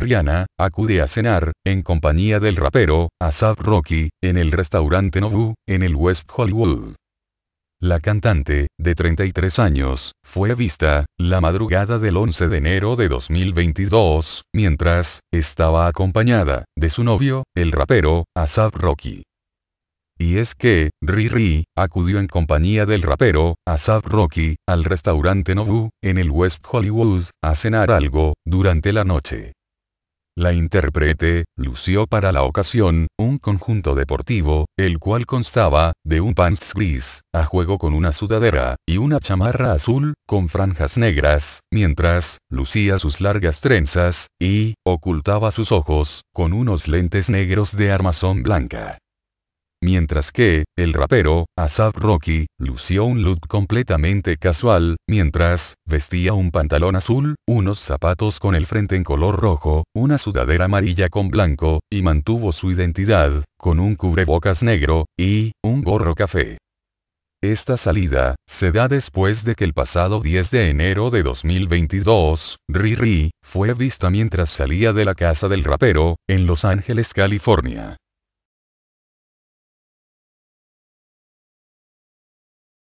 Rihanna, acude a cenar, en compañía del rapero, Asap Rocky, en el restaurante Nobu, en el West Hollywood. La cantante, de 33 años, fue vista, la madrugada del 11 de enero de 2022, mientras, estaba acompañada, de su novio, el rapero, Asap Rocky. Y es que, Riri, acudió en compañía del rapero, Asap Rocky, al restaurante Nobu, en el West Hollywood, a cenar algo, durante la noche. La intérprete, lució para la ocasión, un conjunto deportivo, el cual constaba, de un pants gris, a juego con una sudadera, y una chamarra azul, con franjas negras, mientras, lucía sus largas trenzas, y, ocultaba sus ojos, con unos lentes negros de armazón blanca. Mientras que, el rapero, Asap Rocky, lució un look completamente casual, mientras, vestía un pantalón azul, unos zapatos con el frente en color rojo, una sudadera amarilla con blanco, y mantuvo su identidad, con un cubrebocas negro, y, un gorro café. Esta salida, se da después de que el pasado 10 de enero de 2022, Riri, fue vista mientras salía de la casa del rapero, en Los Ángeles, California.